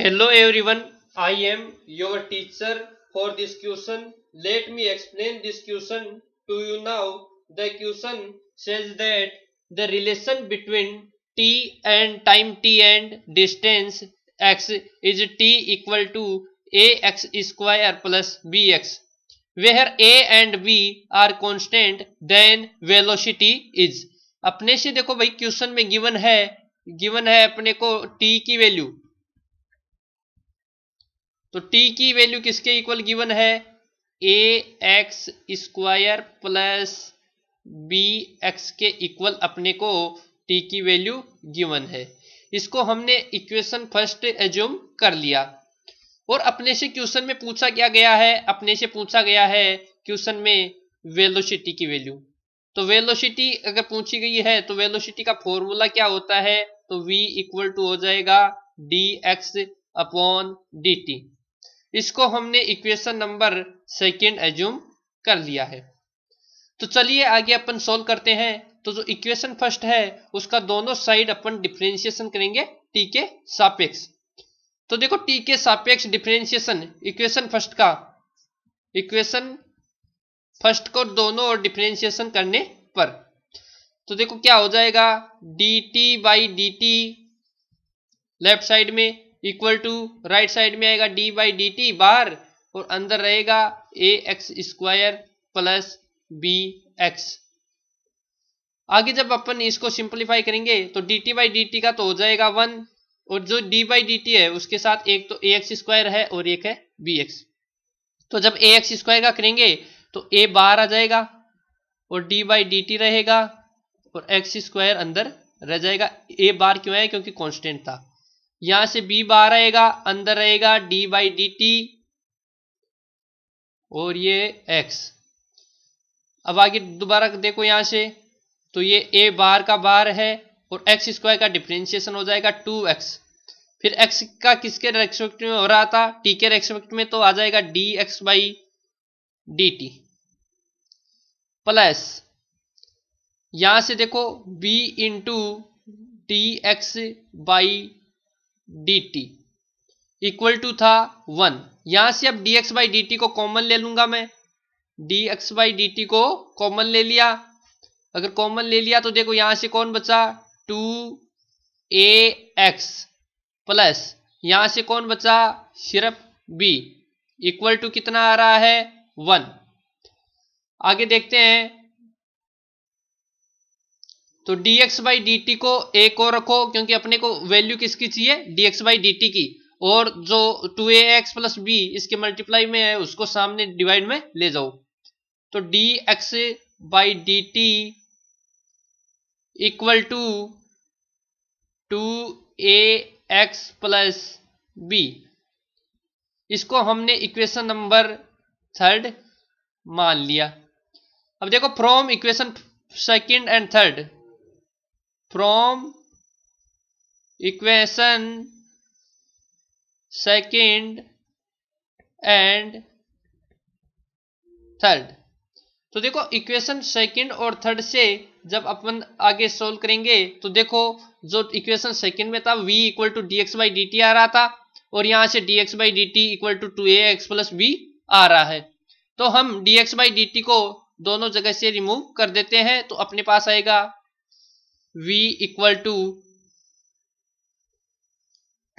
hello everyone I am your teacher for this question let me explain this question to you now the question says that the relation between t and time t and distance x is t equal to A x square plus b x where a and b are constant then velocity is अपने से देखो भाई question में given है given है अपने को T की वैल्यू तो टी की वैल्यू किसके इक्वल गिवन है a x square plus b x के इक्वल अपने को टी की वैल्यू गिवन है इसको हमने इक्वेशन फर्स्ट एज्यूम कर लिया और अपने से क्वेश्चन में पूछा क्या गया है अपने से पूछा गया है क्वेश्चन में वेलोसिटी की वैल्यू तो वेलोसिटी अगर पूछी गई है तो वेलोसिटी का फॉर्मूला क्या होता है तो v इक्वल टू हो जाएगा d x upon d t इसको हमने इक्वेशन नंबर सेकेंड एज्यूम कर लिया है तो चलिए आगे अपन सोल्व करते हैं तो जो इक्वेशन फर्स्ट है उसका दोनों साइड अपन डिफ्रेंशिएशन करेंगे टी के सापेक्ष तो देखो टी के सापेक्ष डिफ्रेंशिएशन इक्वेशन फर्स्ट का इक्वेशन फर्स्ट को दोनों और डिफ्रेंशिएशन करने पर तो देखो क्या हो जाएगा d t by D t left side में इक्वल टू राइट साइड में आएगा डी बाई डी टी बार और अंदर रहेगा a x square plus b x आगे जब अपन इसको सिंपलीफाई करेंगे तो d t by D t का तो हो जाएगा वन और जो डी बाई डी टी है उसके साथ एक तो ए एक्स स्क्वायर है और एक है बी एक्स तो जब ए एक्स स्क्वायर का करेंगे तो ए बार आ जाएगा और डी बाई डी टी रहेगा और एक्स स्क्वायर अंदर रह जाएगा ए बार क्यों है क्योंकि कॉन्स्टेंट था यहां से बी बाहर आएगा अंदर रहेगा डी बाई डी टी और ये एक्स अब आगे दोबारा देखो यहां से तो ये ए बार का बार है और एक्स स्क्वायर का डिफ्रेंशिएशन हो जाएगा टू एक्स फिर एक्स का किसके रेस्पेक्ट में हो रहा था टी के रेस्पेक्ट में तो आ जाएगा d x by D t plus यहां से देखो b into d x by D T equal to था वन यहां से अब dx बाई डी को कॉमन ले लूंगा मैं dx बाई डी को कॉमन ले लिया अगर कॉमन ले लिया तो देखो यहां से कौन बचा टू ए एक्स प्लस यहां से कौन बचा सिर्फ b इक्वल टू कितना आ रहा है वन आगे देखते हैं तो dx बाई डी को एक और रखो क्योंकि अपने को वैल्यू किसकी चाहिए dx बाई डी की और जो टू ए एक्स प्लस बी इसके मल्टीप्लाई में है उसको सामने डिवाइड में ले जाओ तो D x by D T equal to two A X plus B इसको हमने इक्वेशन नंबर थर्ड मान लिया अब देखो from equation second and third from equation second and third तो देखो इक्वेशन सेकंड और थर्ड से जब अपन आगे सोल्व करेंगे तो देखो जो इक्वेशन सेकंड में था v equal to D x by D T आ रहा था और यहां से D X by D T equal to two A X plus B आ रहा है तो हम डीएक्स बाई डी टी को दोनों जगह से रिमूव कर देते हैं तो अपने पास आएगा v equal to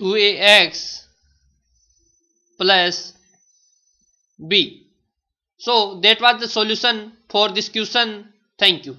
2ax plus b so that was the solution for this question thank you